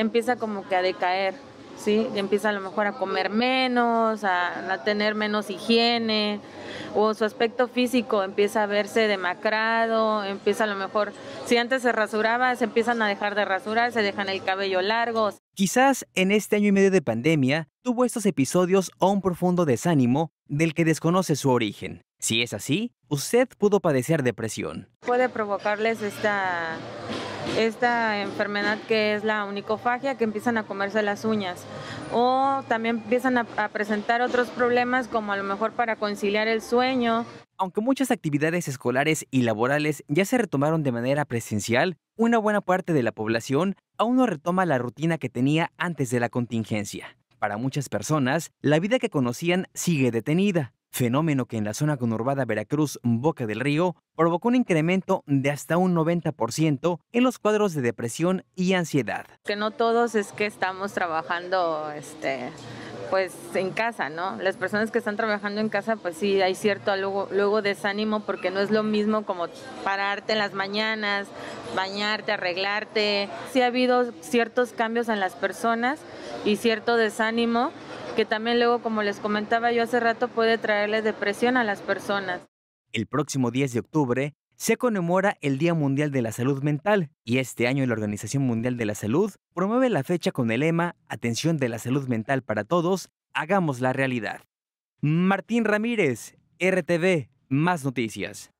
empieza como que a decaer, ¿sí? Empieza a lo mejor a comer menos, a, tener menos higiene, o su aspecto físico empieza a verse demacrado, empieza a lo mejor, si antes se rasuraba, se empiezan a dejar de rasurar, se dejan el cabello largo. Quizás en este año y medio de pandemia tuvo estos episodios a un profundo desánimo del que desconoce su origen. Si es así, usted pudo padecer depresión. Puede provocarles esta, enfermedad que es la unicofagia, que empiezan a comerse las uñas. O también empiezan a presentar otros problemas como a lo mejor para conciliar el sueño. Aunque muchas actividades escolares y laborales ya se retomaron de manera presencial, una buena parte de la población aún no retoma la rutina que tenía antes de la contingencia. Para muchas personas, la vida que conocían sigue detenida fenómeno que en la zona conurbada Veracruz-Boca del Río provocó un incremento de hasta un 90% en los cuadros de depresión y ansiedad. Que no todos es que estamos trabajando este, pues en casa, ¿no? Las personas que están trabajando en casa, pues sí, hay cierto luego, luego desánimo porque no es lo mismo como pararte en las mañanas, bañarte, arreglarte. Sí ha habido ciertos cambios en las personas y cierto desánimo que también luego, como les comentaba yo hace rato, puede traerle depresión a las personas. El próximo 10 de octubre se conmemora el Día Mundial de la Salud Mental y este año la Organización Mundial de la Salud promueve la fecha con el lema Atención de la Salud Mental para Todos, hagamos la realidad. Martín Ramírez, RTV, más noticias.